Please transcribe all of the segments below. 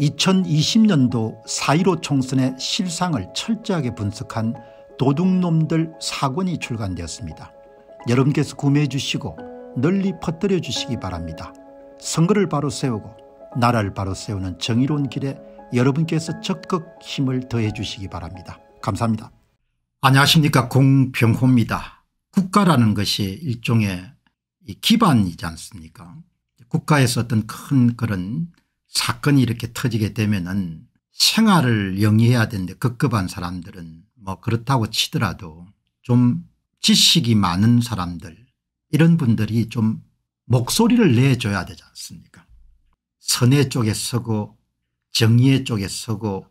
2020년도 4.15 총선의 실상을 철저하게 분석한 도둑놈들 사권이 출간되었습니다. 여러분께서 구매해 주시고 널리 퍼뜨려 주시기 바랍니다. 선거를 바로 세우고 나라를 바로 세우는 정의로운 길에 여러분께서 적극 힘을 더해 주시기 바랍니다. 감사합니다. 안녕하십니까 공병호입니다. 국가라는 것이 일종의 기반이지 않습니까 국가에서 어떤 큰 그런 사건이 이렇게 터지게 되면은 생활을 영위해야 되는데 급급한 사람들은 뭐 그렇다고 치더라도 좀 지식이 많은 사람들 이런 분들이 좀 목소리를 내줘야 되지 않습니까 선의 쪽에 서고 정의의 쪽에 서고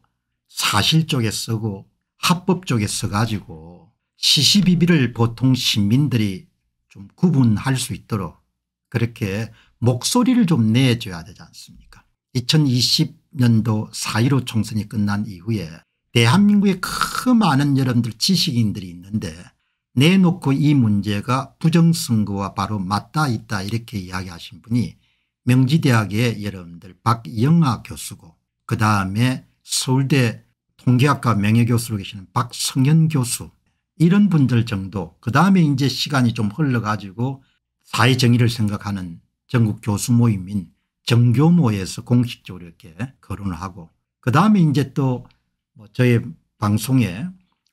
사실 쪽에 서고 합법 쪽에 서가지고 시시비비를 보통 시민들이 좀 구분할 수 있도록 그렇게 목소리를 좀 내줘야 되지 않습니까 2020년도 4.15 총선이 끝난 이후에 대한민국에 그 많은 여러분들 지식인들이 있는데 내놓고 이 문제가 부정선거와 바로 맞닿아 있다 이렇게 이야기하신 분이 명지대학의 여러분들 박영아 교수고 그다음에 서울대 통계학과 명예교수로 계시는 박성현 교수 이런 분들 정도 그다음에 이제 시간이 좀 흘러가지고 사회정의를 생각하는 전국 교수 모임인 정교모에서 공식적으로 이렇게 거론을 하고 그다음에 이제 또 뭐 저의 방송에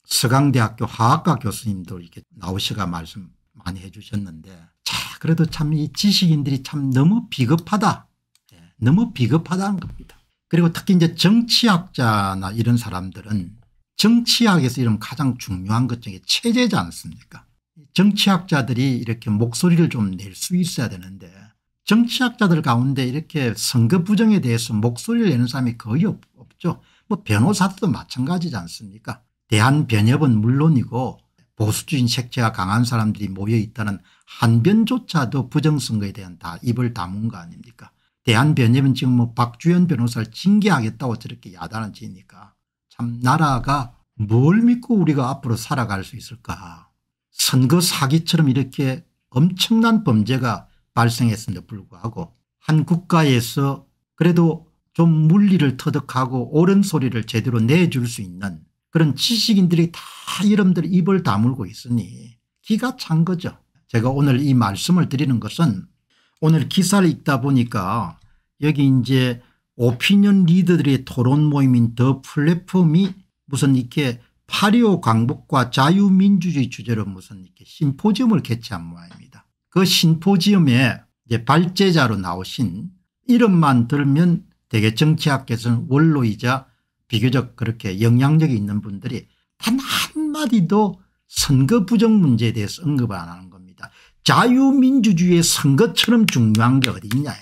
서강대학교 화학과 교수님도 이렇게 나오시가 말씀 많이 해 주셨는데 자 그래도 참 이 지식인들이 참 너무 비겁하다 예, 너무 비겁하다는 겁니다. 그리고 특히 이제 정치학자나 이런 사람들은 정치학에서 이런 가장 중요한 것 중에 체제지 않습니까 정치학자들이 이렇게 목소리를 좀 낼 수 있어야 되는데 정치학자들 가운데 이렇게 선거 부정에 대해서 목소리를 내는 사람이 거의 없, 죠뭐 변호사도 마찬가지지 않습니까 대한변협은 물론이고 보수주의 색채가 강한 사람들이 모여 있다는 한변조차도 부정선거에 대한 다 입을 다문 거 아닙니까 대한변협은 지금 뭐 박주현 변호사를 징계하겠다고 저렇게 야단을 치니까 참 나라가 뭘 믿고 우리가 앞으로 살아갈 수 있을까 선거 사기처럼 이렇게 엄청난 범죄가 발생했음에도 불구하고 한 국가에서 그래도 좀 물리를 터득하고 옳은 소리를 제대로 내줄 수 있는 그런 지식인들이 다 이름들 입을 다물고 있으니 기가 찬 거죠. 제가 오늘 이 말씀을 드리는 것은 오늘 기사를 읽다 보니까 여기 이제 오피니언 리더들의 토론 모임인 더 플랫폼이 무슨 이렇게 파리오 광복과 자유민주주의 주제로 무슨 이렇게 심포지엄을 개최한 모양입니다. 그 심포지엄에 발제자로 나오신 이름만 들면 대개 정치학계에서는 원로이자 비교적 그렇게 영향력이 있는 분들이 단 한마디도 선거 부정 문제에 대해서 언급 을안 하는 겁니다. 자유민주주의의 선거처럼 중요한 게 어디 있냐.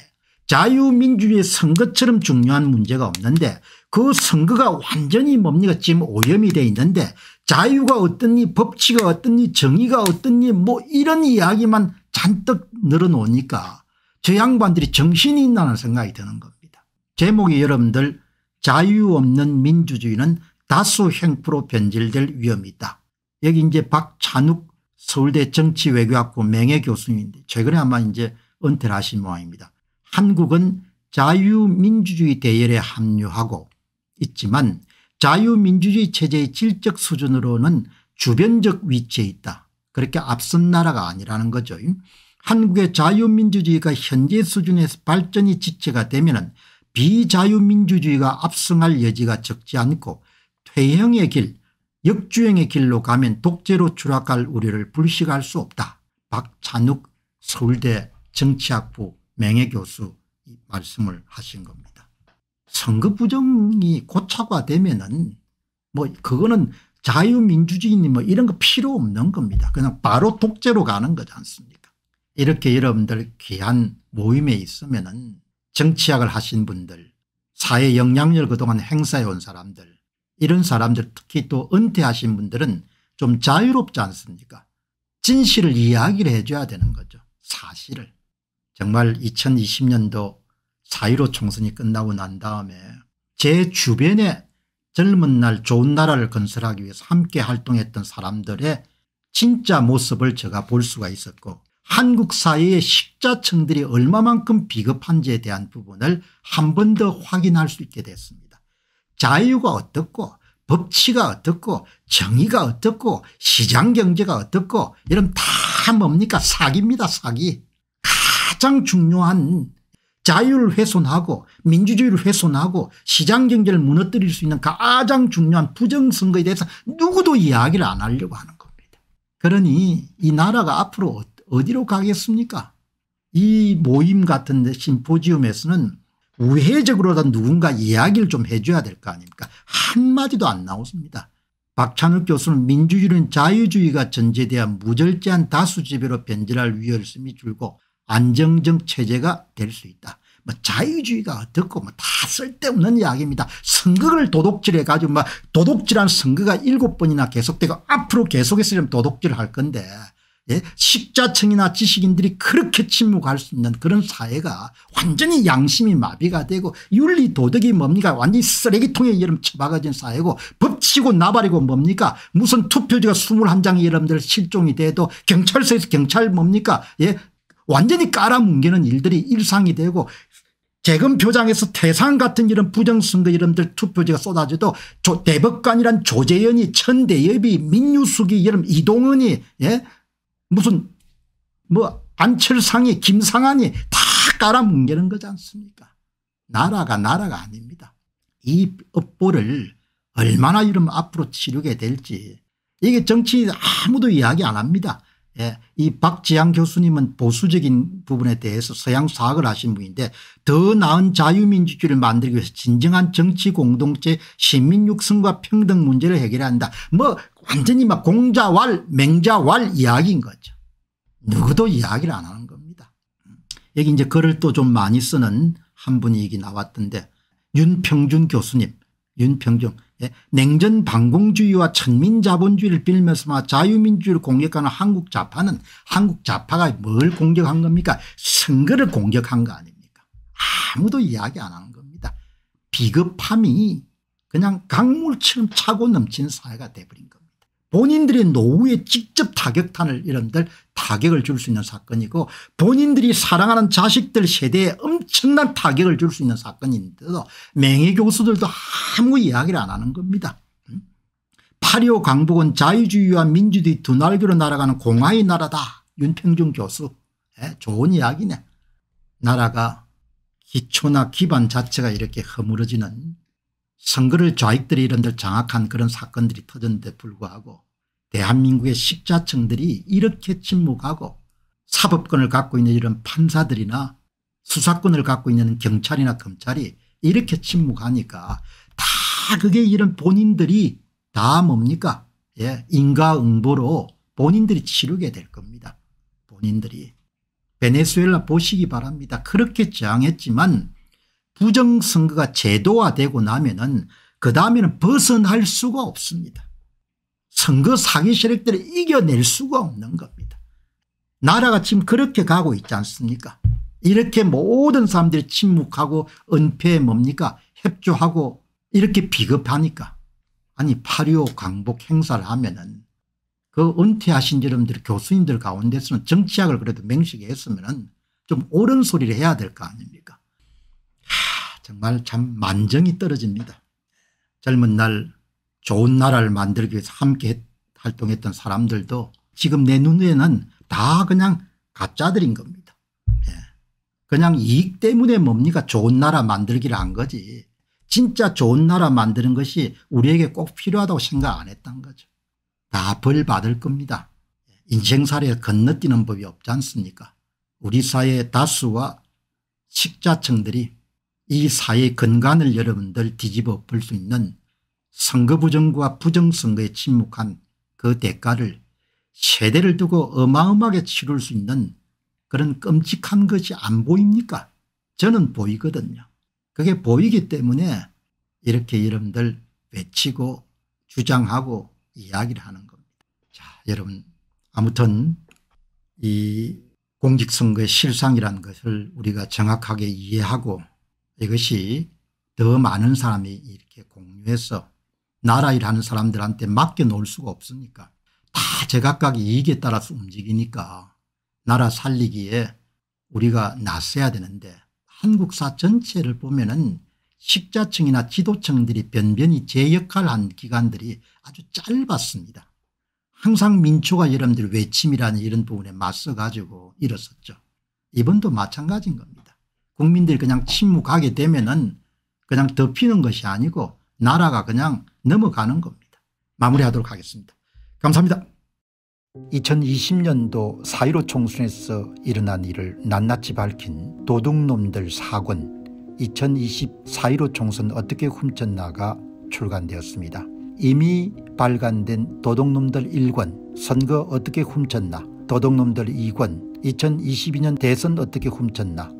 자유민주주의의 선거처럼 중요한 문제가 없는데 그 선거가 완전히 뭡니까 지금 오염이 돼 있는데 자유가 어떠니 법치가 어떠니 정의가 어떠니 뭐 이런 이야기만 잔뜩 늘어놓으니까 저 양반들이 정신이 있나는 생각이 드는 겁니다. 제목이 여러분들 자유 없는 민주주의는 다수 행포로 변질될 위험이 있다. 여기 이제 박찬욱 서울대 정치외교학부 명예교수님인데 최근에 아마 이제 은퇴를 하신 모양입니다. 한국은 자유민주주의 대열에 합류하고 있지만 자유민주주의 체제의 질적 수준으로는 주변적 위치에 있다. 그렇게 앞선 나라가 아니라는 거죠. 한국의 자유민주주의가 현재 수준에서 발전이 지체가 되면 비자유민주주의가 압승할 여지가 적지 않고 퇴행의 길 역주행의 길로 가면 독재로 추락할 우려를 불식할 수 없다. 박찬욱 서울대 정치학부 명예교수 말씀을 하신 겁니다. 선거 부정이 고착화되면 은뭐 그거는 자유민주주의니 뭐 이런 거 필요 없는 겁니다. 그냥 바로 독재로 가는 거지 않습니까 이렇게 여러분들 귀한 모임에 있으면 은 정치학을 하신 분들 사회 영향력 그동안 행사해 온 사람들 이런 사람들 특히 또 은퇴하신 분들은 좀 자유롭지 않습니까 진실을 이야기를 해줘야 되는 거죠. 사실을. 정말 2020년도 4.15 총선이 끝나고 난 다음에 제 주변에 젊은 날 좋은 나라를 건설하기 위해서 함께 활동했던 사람들의 진짜 모습을 제가 볼 수가 있었고 한국 사회의 식자층들이 얼마만큼 비겁한지에 대한 부분을 한 번 더 확인할 수 있게 됐습니다. 자유가 어떻고 법치가 어떻고 정의가 어떻고 시장경제가 어떻고 이런 다 뭡니까 사기입니다 사기. 가장 중요한 자유를 훼손하고 민주주의를 훼손하고 시장경제를 무너뜨릴 수 있는 가장 중요한 부정선거에 대해서 누구도 이야기를 안 하려고 하는 겁니다. 그러니 이 나라가 앞으로 어, 어디로 가겠습니까 이 모임 같은 데 심포지움에서는 우회적으로라 누군가 이야기를 좀 해줘야 될 거 아닙니까 한마디도 안 나오습니다. 박찬욱 교수는 민주주의는 자유주의가 전제되어 무절제한 다수지배로 변질할 위험성이 줄고 안정적 체제가 될 수 있다. 뭐 자유주의가 어떻고 뭐 다 쓸데없는 이야기입니다. 선거를 도둑질해 가지고 막 뭐 도둑질한 선거가 일곱 번이나 계속되고 앞으로 계속해서 도둑질 할 건데 예? 식자층이나 지식인들이 그렇게 침묵할 수 있는 그런 사회가 완전히 양심이 마비가 되고 윤리 도덕이 뭡니까 완전히 쓰레기통에 여름 처박아진 사회고 법치고 나발이고 뭡니까 무슨 투표지가 21장이 여러분들 실종이 돼도 경찰서에서 경찰 뭡니까 예? 완전히 깔아뭉개는 일들이 일상이 되고 재검 표장에서 태상 같은 이런 부정선거 이름들 투표지가 쏟아져도 조, 대법관이란 조재현이 천대엽이 민유숙이 이런 이동은이 예? 무슨 뭐 안철상이 김상한이 다 깔아뭉개는 거지 않습니까 나라가 나라가 아닙니다 이 업보를 얼마나 이러면 앞으로 치르게 될지 이게 정치인 아무도 이야기 안 합니다 예. 이박지양 교수님은 보수적인 부분에 대해서 서양 사학을 하신 분인데 더 나은 자유민주주의를 만들기 위해서 진정한 정치 공동체 시민 육성과 평등 문제를 해결한다. 뭐 완전히 막 공자왈 맹자왈 이야기인 거죠. 누구도 이야기를 안 하는 겁니다. 여기 이제 글을 또 좀 많이 쓰는 한 분이 얘기 나왔던데 윤평준 교수님 윤평준 교수님. 예? 냉전 반공주의와 천민자본주의를 빌면서 자유민주를 주의 공격하는 한국 자파는 한국 자파가뭘 공격한 겁니까 선거를 공격한 거 아닙니까 아무도 이야기 안 하는 겁니다 비겁함이 그냥 강물처럼 차고 넘치는 사회가 돼버린 겁니다 본인들이 노후에 직접 타격탄을 이런들 타격을 줄 수 있는 사건이고 본인들이 사랑하는 자식들 세대에 엄청난 타격을 줄 수 있는 사건인데도 맹의 교수들도 아무 이야기를 안 하는 겁니다. 음? 파리오 광복은 자유주의와 민주주의 두 날개로 날아가는 공화의 나라다. 윤평중 교수. 예, 좋은 이야기네. 나라가 기초나 기반 자체가 이렇게 허물어지는 선거를 좌익들이 이런 데 장악한 그런 사건들이 터졌는데 불구하고 대한민국의 식자층들이 이렇게 침묵하고 사법권을 갖고 있는 이런 판사들이나 수사권을 갖고 있는 경찰이나 검찰이 이렇게 침묵하니까 다 그게 이런 본인들이 다 뭡니까 예 인과응보로 본인들이 치르게 될 겁니다 본인들이 베네수엘라 보시기 바랍니다 그렇게 저항했지만 부정선거가 제도화되고 나면은 그 다음에는 벗어날 수가 없습니다. 선거 사기 세력들을 이겨낼 수가 없는 겁니다. 나라가 지금 그렇게 가고 있지 않습니까 이렇게 모든 사람들이 침묵하고 은폐 뭡니까 협조하고 이렇게 비겁하니까 아니 8.25 광복 행사를 하면은 그 은퇴하신 여러분들 교수님들 가운데서는 정치학을 그래도 맹식했으면은 좀 옳은 소리를 해야 될 거 아닙니까 정말 참 만정이 떨어집니다. 젊은 날 좋은 나라를 만들기 위해서 함께 활동했던 사람들도 지금 내 눈에는 다 그냥 가짜들인 겁니다. 예. 그냥 이익 때문에 뭡니까 좋은 나라 만들기를 한 거지 진짜 좋은 나라 만드는 것이 우리에게 꼭 필요하다고 생각 안 했던 거죠. 다벌 받을 겁니다. 인생살에 건너뛰는 법이 없지 않습니까 우리 사회의 다수와 식자층들이 이 사회 의 근간을 여러분들 뒤집어 볼 수 있는 선거 부정과 부정선거에 침묵한 그 대가를 세대를 두고 어마어마하게 치룰 수 있는 그런 끔찍한 것이 안 보입니까 저는 보이거든요 그게 보이기 때문에 이렇게 여러분들 외치고 주장하고 이야기를 하는 겁니다 자 여러분 아무튼 이 공직선거의 실상이라는 것을 우리가 정확하게 이해하고 이것이 더 많은 사람이 이렇게 공유해서 나라 일하는 사람들한테 맡겨놓을 수가 없으니까 다 제각각 이익에 따라서 움직이니까 나라 살리기에 우리가 나서야 되는데 한국사 전체를 보면 은 식자층이나 지도층들이 변변히 제 역할한 기간들이 아주 짧았습니다. 항상 민초가 여러분들 외침이라는 이런 부분에 맞서 가지고 일었었죠 이번도 마찬가지인 겁니다. 국민들이 그냥 침묵하게 되면은 그냥 덮이는 것이 아니고 나라가 그냥 넘어가는 겁니다. 마무리하도록 하겠습니다. 감사합니다. 2020년도 4.15 총선에서 일어난 일을 낱낱이 밝힌 도둑놈들 사권2020 4.15 총선 어떻게 훔쳤나가 출간되었습니다. 이미 발간된 도둑놈들 1권 선거 어떻게 훔쳤나 도둑놈들 2권 2022년 대선 어떻게 훔쳤나